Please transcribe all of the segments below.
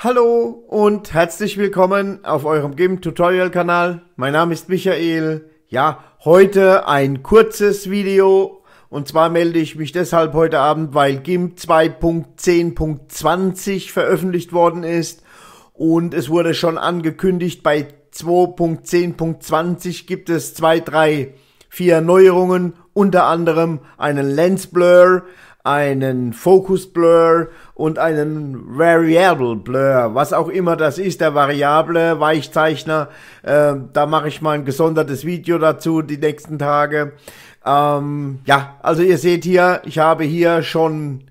Hallo und herzlich willkommen auf eurem Game Tutorial Kanal. Mein Name ist Michael. Ja, heute ein kurzes Video und zwar melde ich mich deshalb heute Abend, weil GIMP 2.10.20 veröffentlicht worden ist und es wurde schon angekündigt, bei 2.10.20 gibt es zwei, drei, vier Neuerungen, unter anderem einen Lens Blur, einen Focus Blur und einen Variable Blur, was auch immer das ist, der variable Weichzeichner. Äh, da mache ich mal ein gesondertes Video dazu die nächsten Tage. Ähm, ja, also ihr seht hier, ich habe hier schon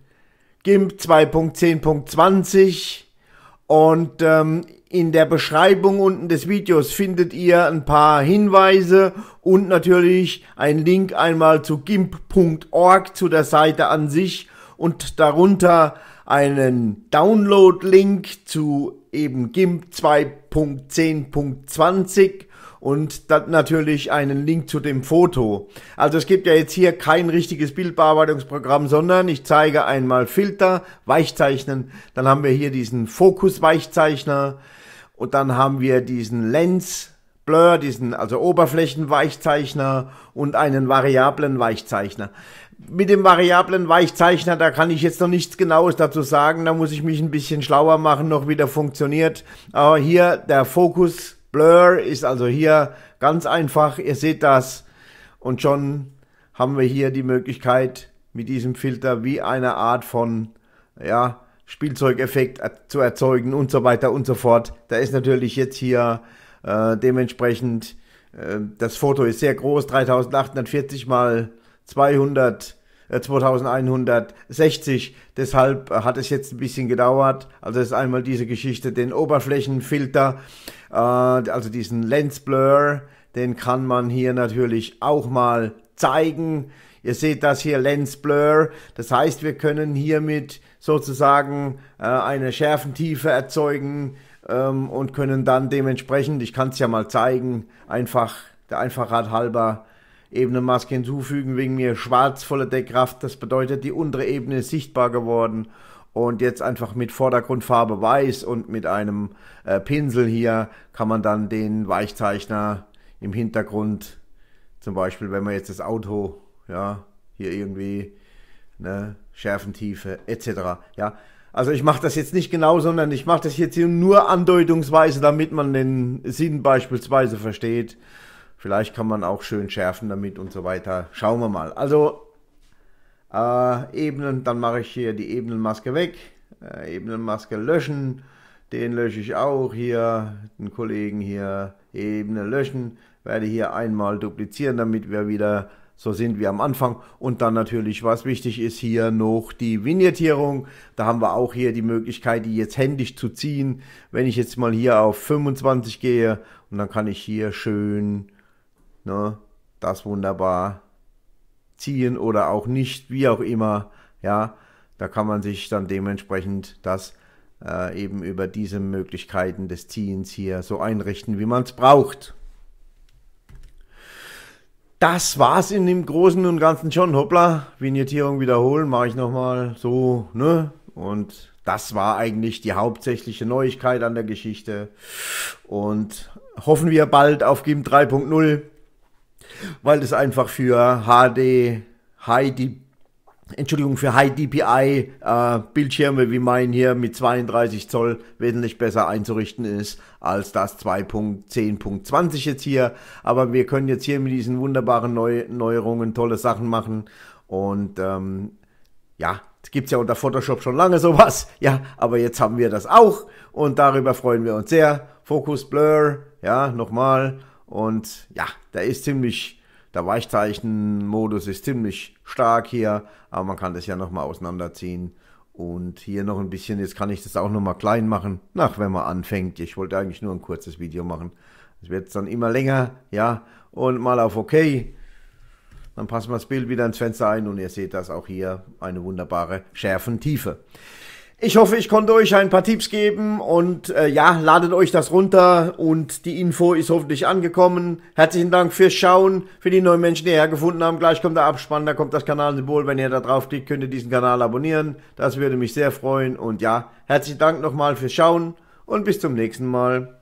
GIMP 2.10.20 und ähm, in der Beschreibung unten des Videos findet ihr ein paar Hinweise und natürlich einen Link einmal zu gimp.org zu der Seite an sich und darunter einen Download-Link zu eben GIMP 2.10.20 und dann natürlich einen Link zu dem Foto. Also es gibt ja jetzt hier kein richtiges Bildbearbeitungsprogramm, sondern ich zeige einmal Filter, Weichzeichnen, dann haben wir hier diesen Fokus-Weichzeichner und dann haben wir diesen Lens, Blur, diesen also Oberflächenweichzeichner und einen variablen Weichzeichner. Mit dem variablen Weichzeichner, da kann ich jetzt noch nichts Genaues dazu sagen, da muss ich mich ein bisschen schlauer machen, noch wie der funktioniert. Aber hier der Fokus Blur ist also hier ganz einfach, ihr seht das und schon haben wir hier die Möglichkeit mit diesem Filter wie eine Art von ja, Spielzeugeffekt zu erzeugen und so weiter und so fort. Da ist natürlich jetzt hier äh, dementsprechend, äh, das Foto ist sehr groß, 3840 mal 200 2160. Äh, Deshalb hat es jetzt ein bisschen gedauert. Also es ist einmal diese Geschichte, den Oberflächenfilter, äh, also diesen Lens Blur, den kann man hier natürlich auch mal zeigen. Ihr seht das hier Lens Blur. Das heißt, wir können hiermit sozusagen äh, eine Schärfentiefe erzeugen ähm, und können dann dementsprechend, ich kann es ja mal zeigen, einfach der Einfachheit halber Ebene Maske hinzufügen, wegen mir schwarz voller Deckkraft. Das bedeutet, die untere Ebene ist sichtbar geworden. Und jetzt einfach mit Vordergrundfarbe weiß und mit einem äh, Pinsel hier kann man dann den Weichzeichner im Hintergrund, zum Beispiel wenn man jetzt das Auto, ja, hier irgendwie, ne, Schärfentiefe etc. Ja, also ich mache das jetzt nicht genau, sondern ich mache das jetzt hier nur andeutungsweise, damit man den Sinn beispielsweise versteht. Vielleicht kann man auch schön schärfen damit und so weiter. Schauen wir mal. Also äh, Ebenen, dann mache ich hier die Ebenenmaske weg, äh, Ebenenmaske löschen, den lösche ich auch hier, den Kollegen hier Ebene löschen, werde hier einmal duplizieren, damit wir wieder so sind wie am Anfang. Und dann natürlich, was wichtig ist, hier noch die Vignettierung. Da haben wir auch hier die Möglichkeit, die jetzt händisch zu ziehen. Wenn ich jetzt mal hier auf 25 gehe und dann kann ich hier schön ne, das wunderbar ziehen oder auch nicht, wie auch immer, ja, da kann man sich dann dementsprechend das äh, eben über diese Möglichkeiten des Ziehens hier so einrichten, wie man es braucht. Das war's in dem Großen und Ganzen schon. Hoppla, Vignettierung wiederholen, mache ich nochmal so, ne? Und das war eigentlich die hauptsächliche Neuigkeit an der Geschichte. Und hoffen wir bald auf GIM 3.0 weil es einfach für HD, High DPI Entschuldigung, für High DPI äh, Bildschirme wie mein hier mit 32 Zoll wesentlich besser einzurichten ist als das 2.10.20 jetzt hier. Aber wir können jetzt hier mit diesen wunderbaren Neu Neuerungen tolle Sachen machen. Und ähm, ja, es gibt ja unter Photoshop schon lange sowas. Ja, aber jetzt haben wir das auch und darüber freuen wir uns sehr. Focus Blur, ja, nochmal. Und ja, da ist ziemlich, der Weichzeichenmodus ist ziemlich stark hier, aber man kann das ja nochmal auseinanderziehen. Und hier noch ein bisschen, jetzt kann ich das auch nochmal klein machen, nach wenn man anfängt. Ich wollte eigentlich nur ein kurzes Video machen. Es wird dann immer länger, ja. Und mal auf OK. Dann passen wir das Bild wieder ins Fenster ein und ihr seht das auch hier, eine wunderbare Schärfentiefe. Ich hoffe, ich konnte euch ein paar Tipps geben und äh, ja, ladet euch das runter und die Info ist hoffentlich angekommen. Herzlichen Dank fürs Schauen, für die neuen Menschen, die ihr hergefunden haben. Gleich kommt der Abspann, da kommt das Kanalsymbol. Wenn ihr da draufklickt, könnt ihr diesen Kanal abonnieren. Das würde mich sehr freuen und ja, herzlichen Dank nochmal fürs Schauen und bis zum nächsten Mal.